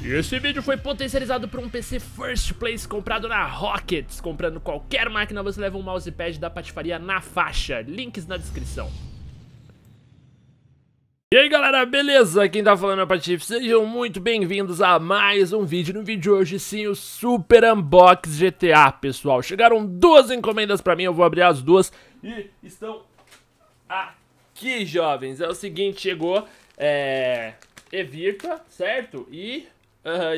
E esse vídeo foi potencializado por um PC First Place comprado na Rockets. Comprando qualquer máquina, você leva um mousepad da patifaria na faixa. Links na descrição. E aí galera, beleza? Quem tá falando é o Patif, sejam muito bem-vindos a mais um vídeo. No vídeo de hoje sim, o Super Unbox GTA, pessoal. Chegaram duas encomendas pra mim, eu vou abrir as duas e estão aqui, jovens. É o seguinte, chegou, é... Evirta, certo? E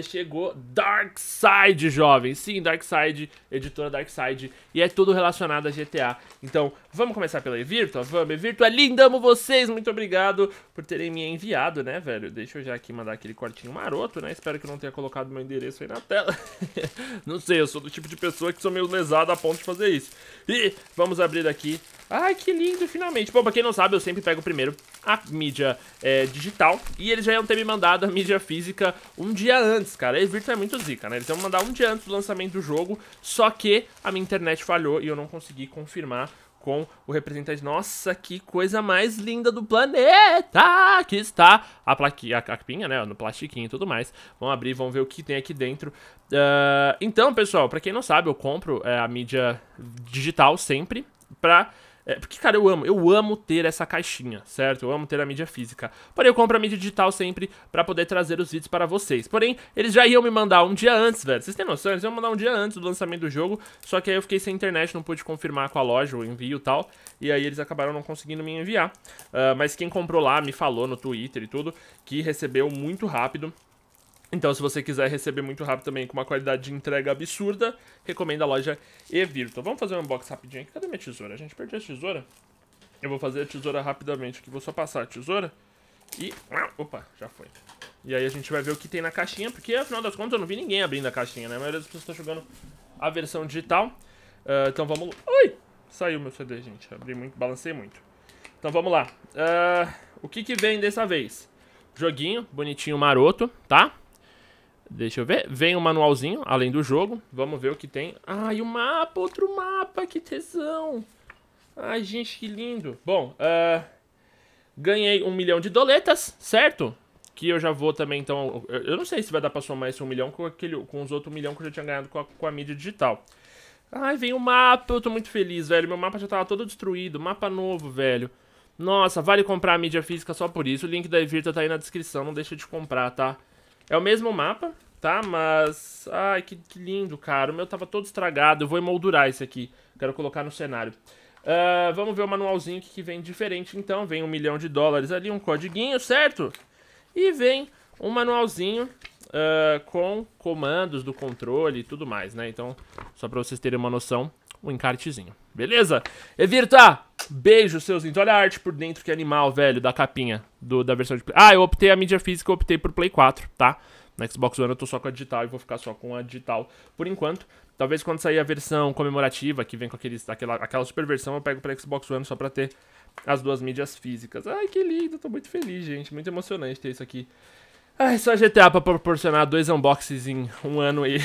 chegou chegou Darkside, jovem. Sim, Darkside, editora Darkside. E é tudo relacionado a GTA. Então, vamos começar pela Evirtua? Vamos, Evirtua, linda, amo vocês. Muito obrigado por terem me enviado, né, velho? Deixa eu já aqui mandar aquele cortinho maroto, né? Espero que não tenha colocado meu endereço aí na tela. não sei, eu sou do tipo de pessoa que sou meio lesado a ponto de fazer isso. E vamos abrir aqui. Ai, que lindo, finalmente. Bom, pra quem não sabe, eu sempre pego primeiro a mídia é, digital. E eles já iam ter me mandado a mídia física um dia antes, cara. E Evirta é muito zica, né? Eles iam mandar um dia antes do lançamento do jogo, só que a minha internet falhou e eu não consegui confirmar com o representante. Nossa, que coisa mais linda do planeta! Aqui está a plaquinha, a capinha, né? No plastiquinho e tudo mais. Vamos abrir, vamos ver o que tem aqui dentro. Uh, então, pessoal, para quem não sabe, eu compro é, a mídia digital sempre pra é, porque, cara, eu amo, eu amo ter essa caixinha, certo? Eu amo ter a mídia física. Porém, eu compro a mídia digital sempre para poder trazer os vídeos para vocês. Porém, eles já iam me mandar um dia antes, velho. Vocês têm noção? Eles iam mandar um dia antes do lançamento do jogo. Só que aí eu fiquei sem internet, não pude confirmar com a loja o envio e tal. E aí eles acabaram não conseguindo me enviar. Uh, mas quem comprou lá me falou no Twitter e tudo que recebeu muito rápido. Então, se você quiser receber muito rápido também com uma qualidade de entrega absurda, recomendo a loja eVirtua. Vamos fazer um unboxing rapidinho aqui. Cadê minha tesoura? A gente perdeu a tesoura? Eu vou fazer a tesoura rapidamente aqui. Vou só passar a tesoura e... Ah, opa, já foi. E aí a gente vai ver o que tem na caixinha, porque afinal das contas eu não vi ninguém abrindo a caixinha, né? A maioria das pessoas está jogando a versão digital. Uh, então vamos... Ui! Saiu meu CD, gente. Abri muito, balancei muito. Então vamos lá. Uh, o que que vem dessa vez? Joguinho, bonitinho, maroto, Tá? Deixa eu ver. Vem o um manualzinho, além do jogo. Vamos ver o que tem. Ai, o um mapa, outro mapa, que tesão. Ai, gente, que lindo. Bom, uh, ganhei um milhão de doletas, certo? Que eu já vou também, então... Eu não sei se vai dar pra somar esse um milhão com, aquele, com os outros um milhão que eu já tinha ganhado com a, com a mídia digital. Ai, vem o mapa, eu tô muito feliz, velho. Meu mapa já tava todo destruído, mapa novo, velho. Nossa, vale comprar a mídia física só por isso. O link da Evirta tá aí na descrição, não deixa de comprar, tá? É o mesmo mapa, tá? Mas... Ai, que, lindo, cara. O meu tava todo estragado. Eu vou emoldurar esse aqui. Quero colocar no cenário. Uh, vamos ver o manualzinho que vem diferente, então. Vem um milhão de dólares ali, um codiguinho, certo? E vem um manualzinho uh, com comandos do controle e tudo mais, né? Então, só pra vocês terem uma noção um encartezinho. Beleza? Evirta! Tá. Beijo, seus lindos. Olha a arte por dentro, que animal, velho, da capinha do, da versão de Ah, eu optei a mídia física, eu optei por Play 4, tá? Na Xbox One eu tô só com a digital e vou ficar só com a digital por enquanto. Talvez quando sair a versão comemorativa, que vem com aqueles, aquela, aquela super versão, eu pego pra Xbox One só pra ter as duas mídias físicas. Ai, que lindo, tô muito feliz, gente. Muito emocionante ter isso aqui ah, é só GTA pra proporcionar dois unboxings em um ano e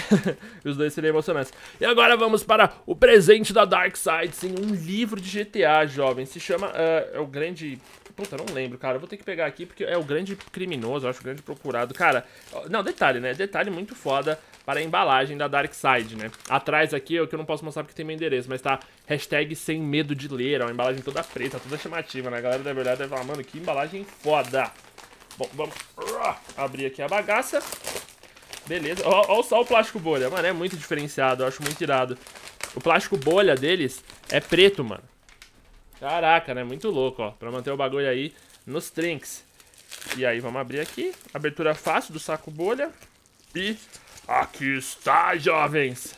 os dois seriam emocionantes. E agora vamos para o presente da Dark Side, sim, um livro de GTA, jovem. Se chama. Uh, é o grande. Puta, não lembro, cara. Eu vou ter que pegar aqui porque é o grande criminoso, acho o grande procurado. Cara, não, detalhe, né? Detalhe muito foda para a embalagem da Dark Side, né? Atrás aqui é o que eu não posso mostrar porque tem meu endereço, mas tá hashtag sem medo de ler. É uma embalagem toda preta, toda chamativa, né? A galera da verdade vai falar, mano, que embalagem foda. Bom, vamos ah, abrir aqui a bagaça. Beleza. Olha só o plástico bolha. Mano, é muito diferenciado. Eu acho muito irado. O plástico bolha deles é preto, mano. Caraca, né? Muito louco, ó. Pra manter o bagulho aí nos trinks. E aí, vamos abrir aqui. Abertura fácil do saco bolha. E aqui está, jovens.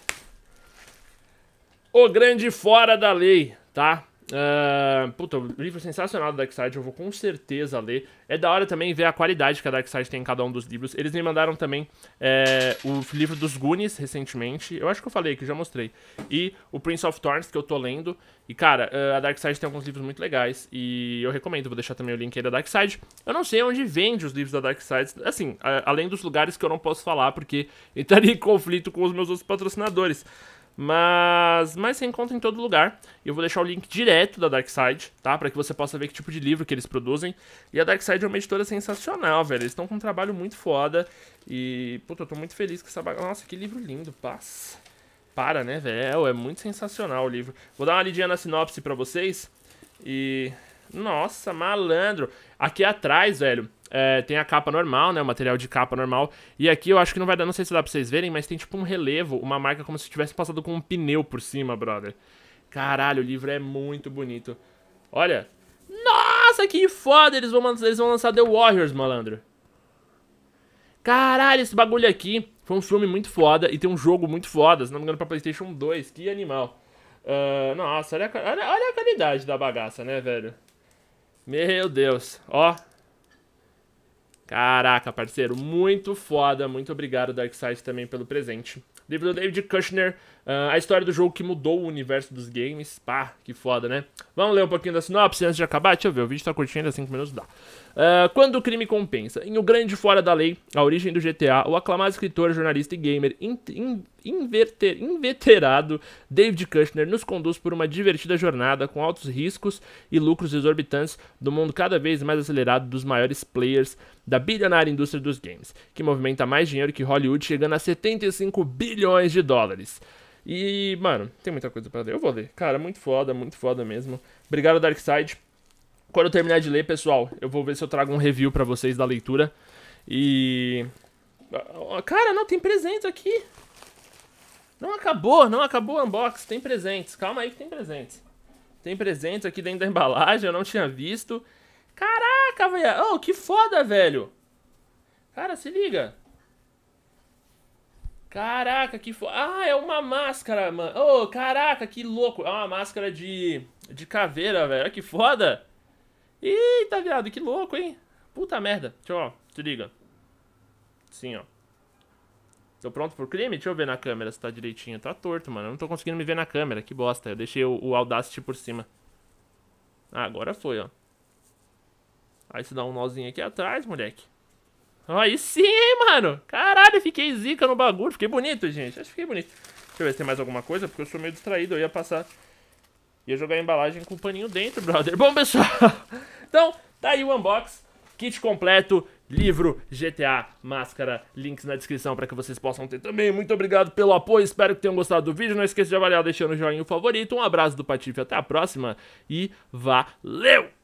O grande fora da lei, tá? Ah, puta, livro sensacional da Darkseid, eu vou com certeza ler. É da hora também ver a qualidade que a Darkseid tem em cada um dos livros. Eles me mandaram também é, o livro dos Goonies recentemente. Eu acho que eu falei que já mostrei. E o Prince of Thorns, que eu tô lendo. E, cara, eh, a Darkseid tem alguns livros muito legais. E eu recomendo, vou deixar também o link aí da Darkseid. Eu não sei onde vende os livros da Darkseid. Assim, a, além dos lugares que eu não posso falar, porque entraria em conflito com os meus outros patrocinadores. Mas, mas você encontra em todo lugar. Eu vou deixar o link direto da Darkside, tá? Para que você possa ver que tipo de livro que eles produzem. E a Darkside é uma editora sensacional, velho. Eles estão com um trabalho muito foda. E, puta, eu tô muito feliz com essa bagunça. Nossa, que livro lindo, paz. Para, né, velho? É muito sensacional o livro. Vou dar uma lidinha na sinopse para vocês. E. Nossa, malandro. Aqui atrás, velho, é, tem a capa normal, né? O material de capa normal. E aqui eu acho que não vai dar, não sei se dá pra vocês verem, mas tem tipo um relevo, uma marca como se tivesse passado com um pneu por cima, brother. Caralho, o livro é muito bonito. Olha. Nossa, que foda! Eles vão, eles vão lançar The Warriors, malandro. Caralho, esse bagulho aqui foi um filme muito foda e tem um jogo muito foda, se não me engano, pra PlayStation 2. Que animal. Uh, nossa, olha a, olha, olha a qualidade da bagaça, né, velho? Meu Deus. Ó, Caraca, parceiro, muito foda. Muito obrigado, Darkseid, também pelo presente. Livro do David Kushner, uh, A História do Jogo que Mudou o Universo dos Games. Pá, que foda, né? Vamos ler um pouquinho da sinopse antes de acabar? Deixa eu ver, o vídeo tá curtindo, há 5 minutos, dá. Uh, quando o crime compensa. Em O Grande Fora da Lei, A Origem do GTA, o aclamado escritor, jornalista e gamer in, in, inverter, inveterado David Kushner nos conduz por uma divertida jornada com altos riscos e lucros exorbitantes do mundo cada vez mais acelerado dos maiores players da bilionária indústria dos games, que movimenta mais dinheiro que Hollywood, chegando a 75 bilhões de dólares. E, mano, tem muita coisa para ler. Eu vou ler. Cara, muito foda, muito foda mesmo. Obrigado, Darkseid quando eu terminar de ler, pessoal, eu vou ver se eu trago um review para vocês da leitura. E. Cara, não, tem presentes aqui. Não acabou, não acabou o unbox. Tem presentes. Calma aí que tem presentes. Tem presentes aqui dentro da embalagem, eu não tinha visto. Caraca, velho. Oh, que foda, velho. Cara, se liga. Caraca, que foda. Ah, é uma máscara, mano. Oh, caraca, que louco. É uma máscara de, de caveira, velho. Olha que foda. Eita, viado, que louco, hein? Puta merda. Deixa eu, ó, se liga. Sim, ó. Tô pronto pro crime? Deixa eu ver na câmera se tá direitinho. Tá torto, mano. Eu não tô conseguindo me ver na câmera. Que bosta. Eu deixei o, o Audacity por cima. Ah, agora foi, ó. Aí você dá um nozinho aqui atrás, moleque. Aí sim, mano. Caralho, fiquei zica no bagulho. Fiquei bonito, gente. Acho que fiquei bonito. Deixa eu ver se tem mais alguma coisa, porque eu sou meio distraído. Eu ia passar Ia jogar a embalagem com o paninho dentro, brother. Bom, pessoal, então tá aí o unbox, kit completo, livro, GTA, máscara, links na descrição para que vocês possam ter também. Muito obrigado pelo apoio, espero que tenham gostado do vídeo. Não esqueça de avaliar deixando o joinha favorito. Um abraço do Patife, até a próxima e valeu!